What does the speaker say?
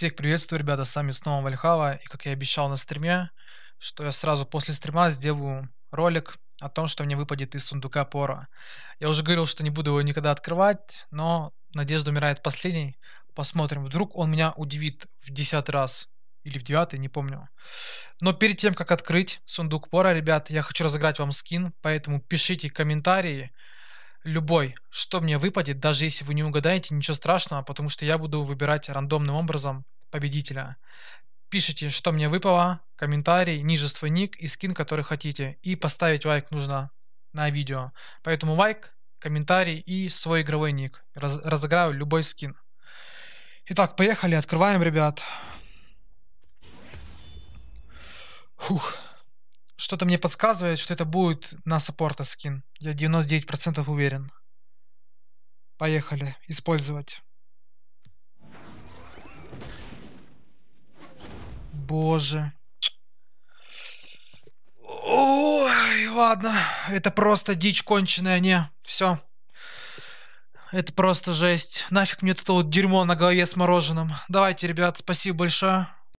Всех приветствую, ребята, с вами снова Вальхава, и как я обещал на стриме, что я сразу после стрима сделаю ролик о том, что мне выпадет из сундука Пора. Я уже говорил, что не буду его никогда открывать, но надежда умирает последней. Посмотрим, вдруг он меня удивит в десятый раз или в девятый, не помню. Но перед тем, как открыть сундук Пора, ребят, я хочу разыграть вам скин, поэтому пишите комментарии, любой, что мне выпадет, даже если вы не угадаете, ничего страшного, потому что я буду выбирать рандомным образом победителя. Пишите, что мне выпало, комментарий, ниже свой ник и скин, который хотите. И поставить лайк нужно на видео. Поэтому лайк, комментарий и свой игровой ник. Раз, разыграю любой скин. Итак, поехали, открываем, ребят. Фух что-то мне подсказывает, что это будет на саппорта скин. Я 99% уверен. Поехали. Использовать. Боже. Ой, ладно. Это просто дичь конченая, не. Все. Это просто жесть. Нафиг мне тут вот дерьмо на голове с мороженым. Давайте, ребят, спасибо большое.